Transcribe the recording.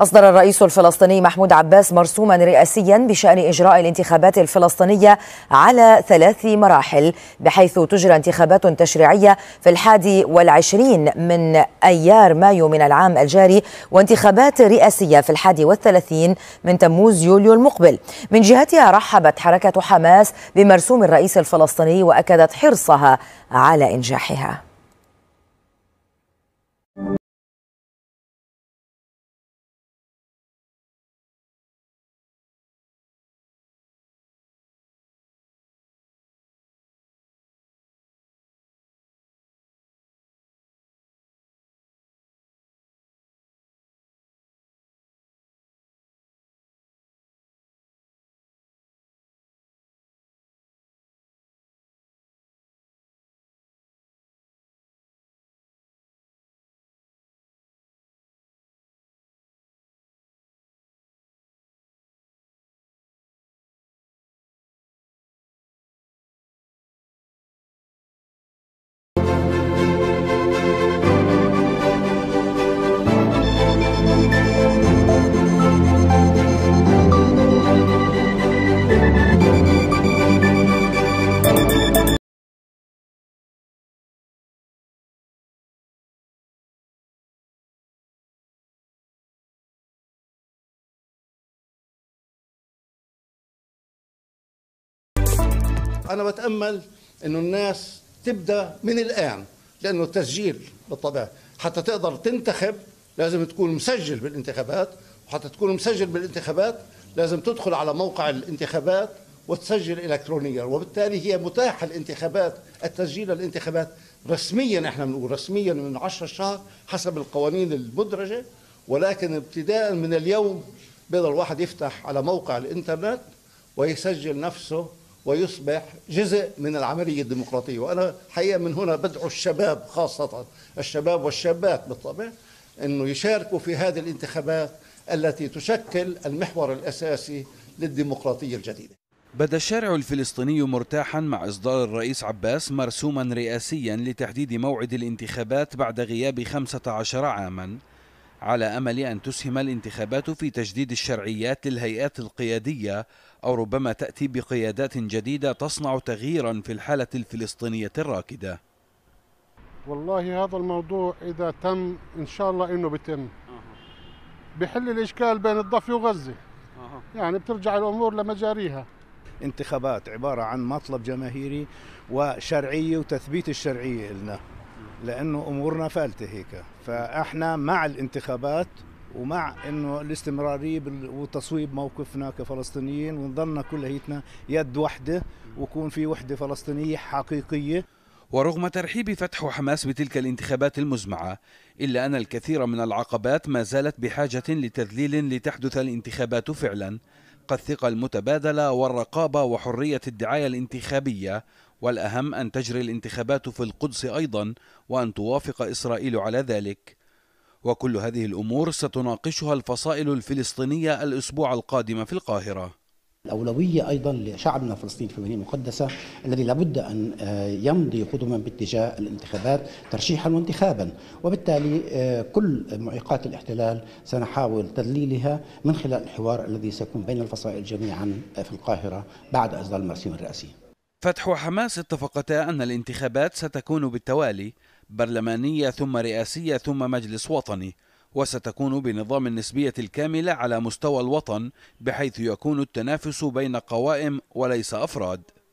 أصدر الرئيس الفلسطيني محمود عباس مرسوما رئاسيا بشأن إجراء الانتخابات الفلسطينية على ثلاث مراحل بحيث تجرى انتخابات تشريعية في الحادي والعشرين من أيار مايو من العام الجاري وانتخابات رئاسية في الحادي والثلاثين من تموز يوليو المقبل من جهتها رحبت حركة حماس بمرسوم الرئيس الفلسطيني وأكدت حرصها على إنجاحها انا بتامل انه الناس تبدا من الان لانه التسجيل بالطبع حتى تقدر تنتخب لازم تكون مسجل بالانتخابات وحتى تكون مسجل بالانتخابات لازم تدخل على موقع الانتخابات وتسجل الكترونيا وبالتالي هي متاحه الانتخابات التسجيل الانتخابات رسميا احنا بنقول رسميا من 10 شهر حسب القوانين المدرجه ولكن ابتداء من اليوم بيقدر الواحد يفتح على موقع الانترنت ويسجل نفسه ويصبح جزء من العملية الديمقراطية وأنا حقيقة من هنا بدعو الشباب خاصة الشباب والشابات بالطبع أنه يشاركوا في هذه الانتخابات التي تشكل المحور الأساسي للديمقراطية الجديدة بدا الشارع الفلسطيني مرتاحا مع إصدار الرئيس عباس مرسوما رئاسيا لتحديد موعد الانتخابات بعد غياب 15 عاما على امل ان تسهم الانتخابات في تجديد الشرعيات للهيئات القياديه او ربما تاتي بقيادات جديده تصنع تغييرا في الحاله الفلسطينيه الراكده. والله هذا الموضوع اذا تم ان شاء الله انه بتم. بحل الاشكال بين الضفه وغزه. يعني بترجع الامور لمجاريها. انتخابات عباره عن مطلب جماهيري وشرعيه وتثبيت الشرعيه لنا. لانه امورنا فالته هيك فاحنا مع الانتخابات ومع انه الاستمراريه وتصويب موقفنا كفلسطينيين ونضلنا كليتنا يد واحده ويكون في وحده فلسطينيه حقيقيه ورغم ترحيب فتح حماس بتلك الانتخابات المزمعه الا ان الكثير من العقبات ما زالت بحاجه لتذليل لتحدث الانتخابات فعلا كالثقه المتبادله والرقابه وحريه الدعايه الانتخابيه والأهم أن تجري الانتخابات في القدس أيضا وأن توافق إسرائيل على ذلك وكل هذه الأمور ستناقشها الفصائل الفلسطينية الأسبوع القادم في القاهرة الأولوية أيضا لشعبنا الفلسطيني في المدينة المقدسة الذي لابد أن آه، يمضي قدما باتجاه الانتخابات ترشيحا وانتخابا وبالتالي آه، كل معيقات الاحتلال سنحاول تذليلها من خلال الحوار الذي سيكون بين الفصائل جميعا آه، في القاهرة بعد إصدار المرسيم الرئاسي فتح وحماس اتفقتا أن الانتخابات ستكون بالتوالي برلمانية ثم رئاسية ثم مجلس وطني وستكون بنظام النسبية الكاملة على مستوى الوطن بحيث يكون التنافس بين قوائم وليس أفراد